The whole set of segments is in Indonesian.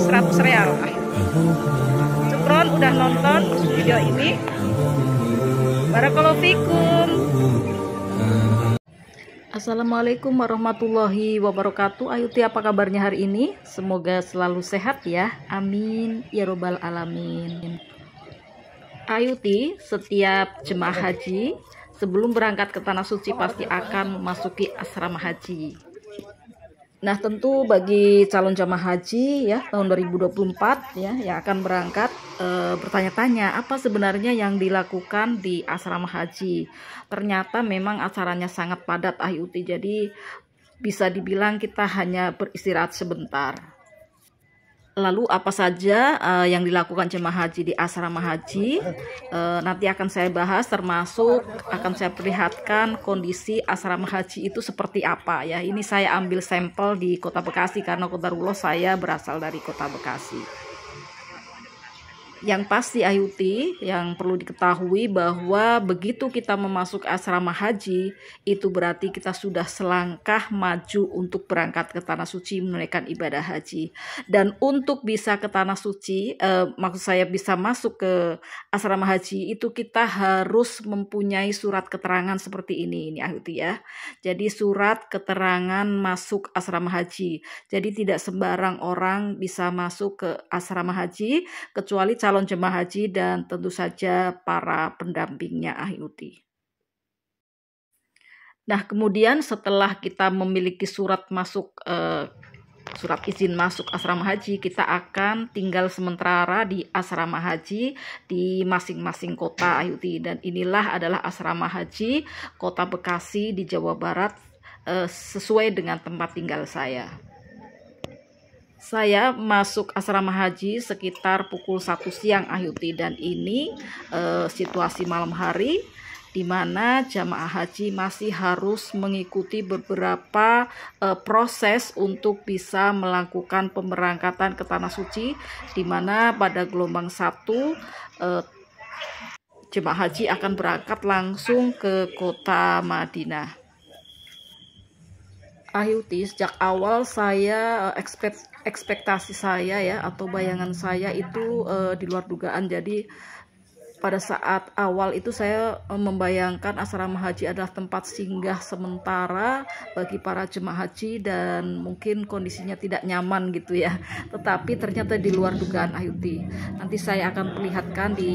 100 real Cukron udah nonton video ini Barakallahu Assalamualaikum warahmatullahi wabarakatuh Ayuti apa kabarnya hari ini Semoga selalu sehat ya Amin Ya Robbal Alamin Ayuti setiap jemaah haji Sebelum berangkat ke Tanah Suci pasti akan memasuki asrama haji Nah, tentu bagi calon jamaah haji ya tahun 2024 ya yang akan berangkat e, bertanya-tanya apa sebenarnya yang dilakukan di asrama haji. Ternyata memang acaranya sangat padat Ayuti. Jadi bisa dibilang kita hanya beristirahat sebentar. Lalu apa saja uh, yang dilakukan jemaah haji di asrama haji? Uh, nanti akan saya bahas termasuk akan saya perlihatkan kondisi asrama haji itu seperti apa ya. Ini saya ambil sampel di Kota Bekasi karena Kota Rulo saya berasal dari Kota Bekasi yang pasti Ayuti yang perlu diketahui bahwa begitu kita memasuk asrama haji itu berarti kita sudah selangkah maju untuk berangkat ke tanah suci menunaikan ibadah haji dan untuk bisa ke tanah suci eh, maksud saya bisa masuk ke asrama haji itu kita harus mempunyai surat keterangan seperti ini ini Ayuti ya jadi surat keterangan masuk asrama haji jadi tidak sembarang orang bisa masuk ke asrama haji kecuali calon calon jemaah haji dan tentu saja para pendampingnya AHIUTI. Nah, kemudian setelah kita memiliki surat masuk eh, surat izin masuk asrama haji, kita akan tinggal sementara di asrama haji di masing-masing kota Ayuti dan inilah adalah asrama haji Kota Bekasi di Jawa Barat eh, sesuai dengan tempat tinggal saya saya masuk asrama haji sekitar pukul 1 siang Ayuti dan ini e, situasi malam hari di mana jamaah haji masih harus mengikuti beberapa e, proses untuk bisa melakukan pemberangkatan ke tanah suci di mana pada gelombang 1 e, eh, jemaah haji akan berangkat langsung ke kota Madinah. Pak sejak awal saya eh, ekspekt, ekspektasi saya ya atau bayangan saya itu uh, di luar dugaan. Jadi pada saat awal itu saya eh, membayangkan asrama haji adalah tempat singgah sementara bagi para jemaah haji dan mungkin kondisinya tidak nyaman gitu ya. Tetapi ternyata di luar dugaan Ayuti. Nanti saya akan perlihatkan di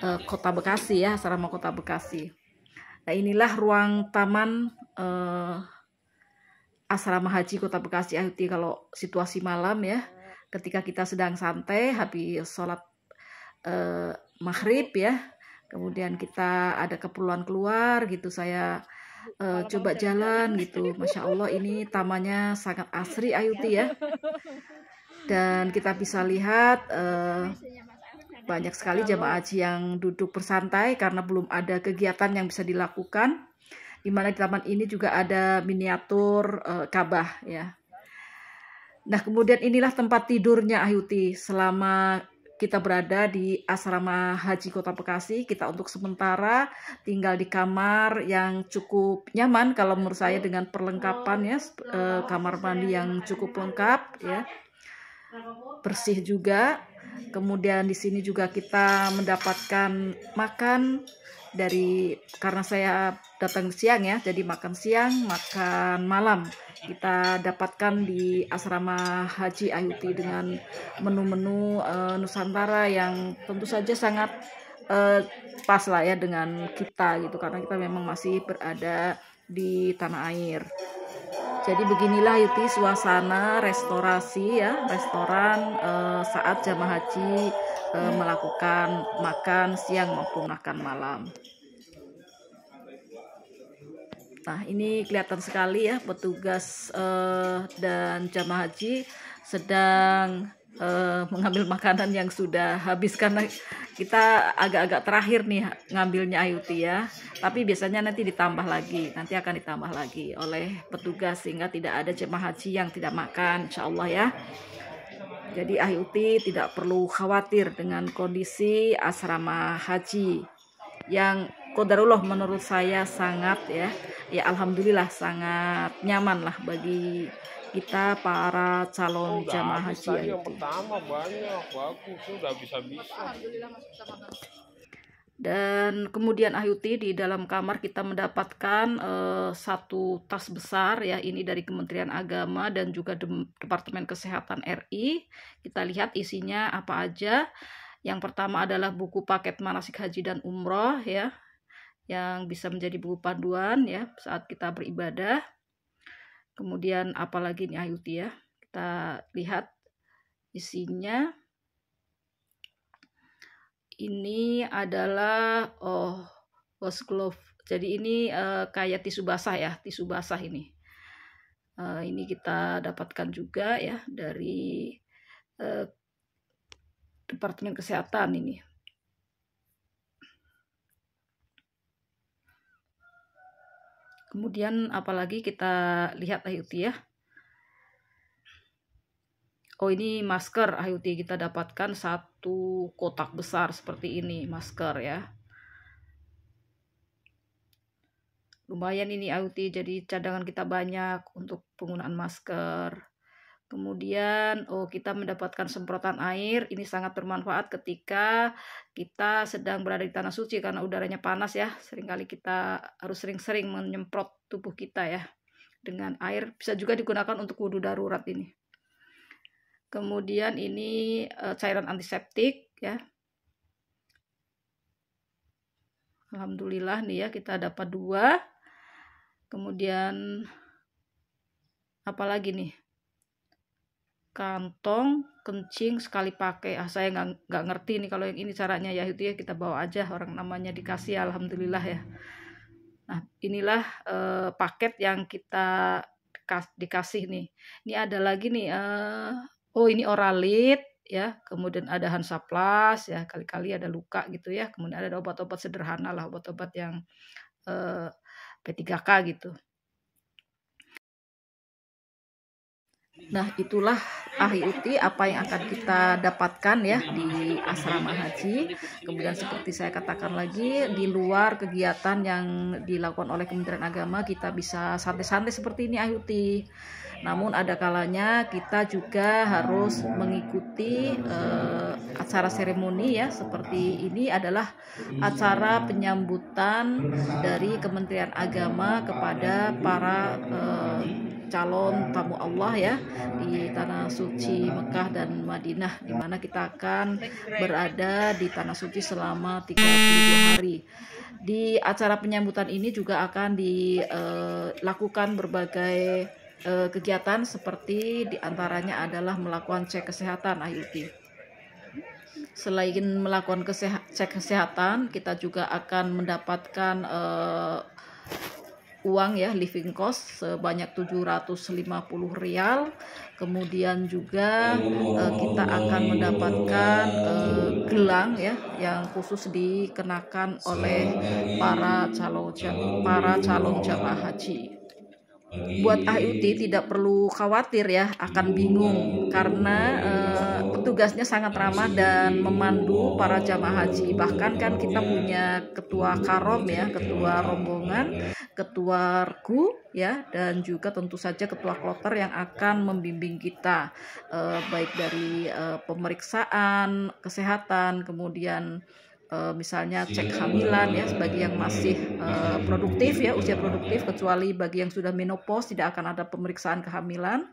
uh, Kota Bekasi ya, asrama Kota Bekasi. Nah, inilah ruang taman uh, asrama haji kota Bekasi Ayuti kalau situasi malam ya ketika kita sedang santai habis sholat eh, maghrib ya kemudian kita ada keperluan keluar gitu saya eh, coba jalan gitu masya Allah ini tamannya sangat asri Ayuti ya dan kita bisa lihat eh, banyak sekali jamaah haji yang duduk bersantai karena belum ada kegiatan yang bisa dilakukan di mana di taman ini juga ada miniatur uh, Ka'bah ya. Nah, kemudian inilah tempat tidurnya Ayuti selama kita berada di asrama Haji Kota Bekasi. Kita untuk sementara tinggal di kamar yang cukup nyaman kalau menurut saya dengan perlengkapan ya eh, kamar mandi yang cukup lengkap ya. Bersih juga Kemudian di sini juga kita mendapatkan makan dari karena saya datang siang ya, jadi makan siang, makan malam kita dapatkan di asrama Haji Ayuti dengan menu-menu uh, Nusantara yang tentu saja sangat uh, pas lah ya dengan kita gitu karena kita memang masih berada di tanah air. Jadi beginilah Yuti suasana restorasi ya, restoran eh, saat jamaah haji eh, melakukan makan siang maupun makan malam. Nah, ini kelihatan sekali ya petugas eh, dan jamaah haji sedang uh, mengambil makanan yang sudah habis karena kita agak-agak terakhir nih ngambilnya IUT ya. Tapi biasanya nanti ditambah lagi, nanti akan ditambah lagi oleh petugas sehingga tidak ada jemaah haji yang tidak makan, insya Allah ya. Jadi IUT tidak perlu khawatir dengan kondisi asrama haji yang kodarullah menurut saya sangat ya ya alhamdulillah sangat nyaman lah bagi kita para calon oh, jamaah haji yang pertama banyak bagus sudah oh, bisa bisa dan kemudian Ayuti di dalam kamar kita mendapatkan uh, satu tas besar ya ini dari Kementerian Agama dan juga Departemen Kesehatan RI kita lihat isinya apa aja yang pertama adalah buku paket manasik haji dan umroh ya yang bisa menjadi buku panduan ya saat kita beribadah kemudian apalagi ini IoT ya kita lihat isinya ini adalah oh wash glove jadi ini uh, kayak tisu basah ya tisu basah ini uh, ini kita dapatkan juga ya dari uh, Departemen Kesehatan ini Kemudian apalagi kita lihat IoT ya. Oh ini masker IoT kita dapatkan satu kotak besar seperti ini masker ya. Lumayan ini IoT jadi cadangan kita banyak untuk penggunaan masker. Kemudian, oh kita mendapatkan semprotan air. Ini sangat bermanfaat ketika kita sedang berada di tanah suci karena udaranya panas ya. Seringkali kita harus sering-sering menyemprot tubuh kita ya dengan air. Bisa juga digunakan untuk wudhu darurat ini. Kemudian ini e, cairan antiseptik ya. Alhamdulillah nih ya kita dapat dua. Kemudian apalagi nih kantong kencing sekali pakai ah saya nggak nggak ngerti nih kalau yang ini caranya ya itu ya kita bawa aja orang namanya dikasih alhamdulillah ya nah inilah uh, paket yang kita dikasih nih ini ada lagi nih uh, oh ini oralit ya kemudian ada hansaplas ya kali-kali ada luka gitu ya kemudian ada obat-obat sederhana lah obat-obat yang uh, eh, P3K gitu Nah, itulah ahli apa yang akan kita dapatkan ya di asrama haji. Kemudian seperti saya katakan lagi di luar kegiatan yang dilakukan oleh Kementerian Agama kita bisa santai-santai seperti ini ahli Namun ada kalanya kita juga harus mengikuti uh, acara seremoni ya seperti ini adalah acara penyambutan dari Kementerian Agama kepada para uh, calon tamu Allah ya di tanah suci Mekah dan Madinah di mana kita akan berada di tanah suci selama 32 hari. Di acara penyambutan ini juga akan dilakukan eh, berbagai eh, kegiatan seperti diantaranya adalah melakukan cek kesehatan IUP. Selain melakukan cek kesehatan, kita juga akan mendapatkan eh, uang ya living cost sebanyak 750 rial kemudian juga uh, kita akan mendapatkan uh, gelang ya yang khusus dikenakan oleh para calon para calon jamaah haji buat AUT tidak perlu khawatir ya akan bingung karena uh, Tugasnya sangat ramah dan memandu para jamaah haji. Bahkan kan kita punya ketua karom ya, ketua rombongan, ketua regu ya, dan juga tentu saja ketua kloter yang akan membimbing kita eh, baik dari eh, pemeriksaan kesehatan, kemudian eh, misalnya cek hamilan ya bagi yang masih uh, produktif ya usia produktif kecuali bagi yang sudah menopause tidak akan ada pemeriksaan kehamilan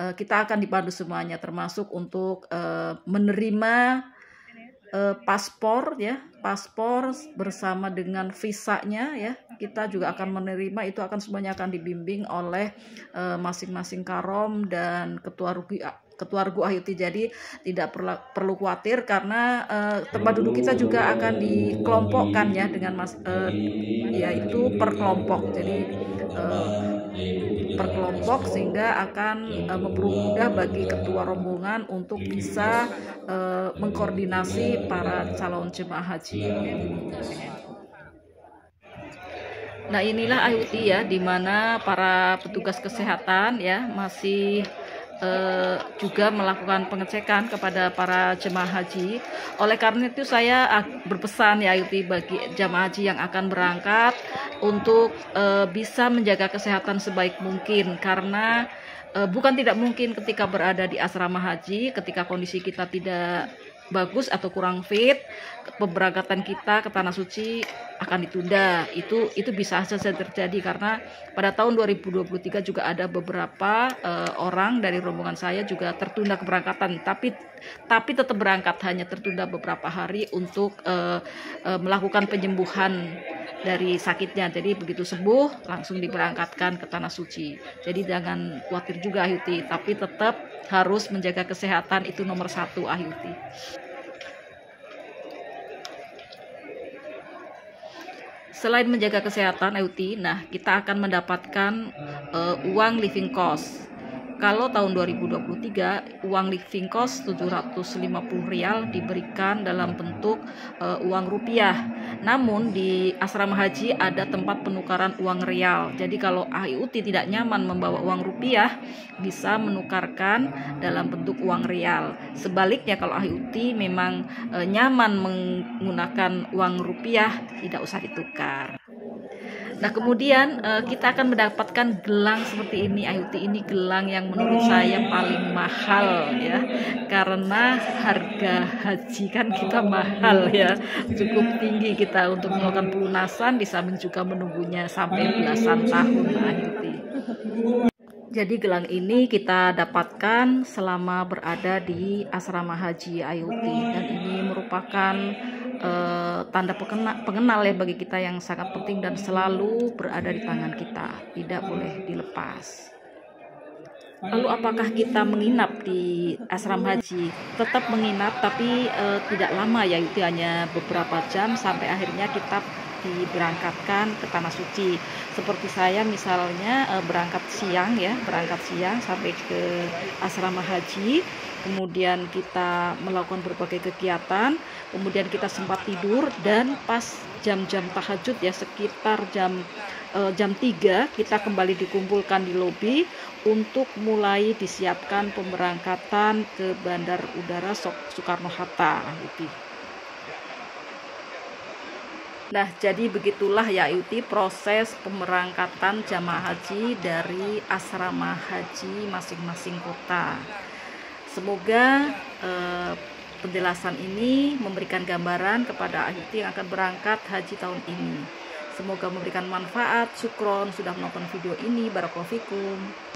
Eh, kita akan dipandu semuanya termasuk untuk eh, menerima eh, paspor ya paspor bersama dengan visanya ya kita juga akan menerima itu akan semuanya akan dibimbing oleh masing-masing karom dan ketua rugi ketua regu Ayuti jadi tidak perlu khawatir karena tempat duduk kita juga akan dikelompokkan ya dengan mas yaitu per kelompok jadi per kelompok sehingga akan uh, mempermudah bagi ketua rombongan untuk bisa uh, mengkoordinasi para calon jemaah haji. Nah inilah IUT ya, di mana para petugas kesehatan ya masih eh, juga melakukan pengecekan kepada para jemaah haji. Oleh karena itu saya berpesan ya Yuti bagi jemaah haji yang akan berangkat untuk eh, bisa menjaga kesehatan sebaik mungkin karena eh, bukan tidak mungkin ketika berada di asrama haji ketika kondisi kita tidak bagus atau kurang fit pemberangkatan kita ke tanah suci akan ditunda itu itu bisa saja terjadi karena pada tahun 2023 juga ada beberapa uh, orang dari rombongan saya juga tertunda keberangkatan tapi tapi tetap berangkat hanya tertunda beberapa hari untuk uh, uh, melakukan penyembuhan dari sakitnya. Jadi begitu sembuh langsung diberangkatkan ke tanah suci. Jadi jangan khawatir juga Yuti, tapi tetap harus menjaga kesehatan itu nomor satu Ayuti. Selain menjaga kesehatan Ayuti, nah kita akan mendapatkan uh, uang living cost. Kalau tahun 2023 uang living cost 750 rial diberikan dalam bentuk uh, uang rupiah. Namun di asrama haji ada tempat penukaran uang rial. Jadi kalau AIUT tidak nyaman membawa uang rupiah bisa menukarkan dalam bentuk uang rial. Sebaliknya kalau AIUT memang uh, nyaman menggunakan uang rupiah tidak usah ditukar. Nah kemudian uh, kita akan mendapatkan gelang seperti ini Ayuti ini gelang yang menurut saya paling mahal ya karena harga haji kan kita mahal ya cukup tinggi kita untuk melakukan pelunasan di samping juga menunggunya sampai belasan tahun Ayuti Jadi gelang ini kita dapatkan selama berada di asrama haji Ayuti dan ini merupakan uh, tanda pekena, pengenal ya bagi kita yang sangat penting dan selalu berada di tangan kita, tidak boleh dilepas. Lalu apakah kita menginap di asrama haji? Tetap menginap tapi uh, tidak lama ya itu hanya beberapa jam sampai akhirnya kita diberangkatkan ke tanah suci. Seperti saya misalnya eh, berangkat siang ya, berangkat siang sampai ke asrama haji, kemudian kita melakukan berbagai kegiatan, kemudian kita sempat tidur dan pas jam-jam tahajud ya sekitar jam eh, jam 3 kita kembali dikumpulkan di lobi untuk mulai disiapkan pemberangkatan ke Bandar Udara Soekarno-Hatta. Gitu. Nah, jadi begitulah ya Yuti proses pemerangkatan jamaah haji dari asrama haji masing-masing kota. Semoga eh, penjelasan ini memberikan gambaran kepada Yuti yang akan berangkat haji tahun ini. Semoga memberikan manfaat. Syukron sudah menonton video ini. Barakofikum.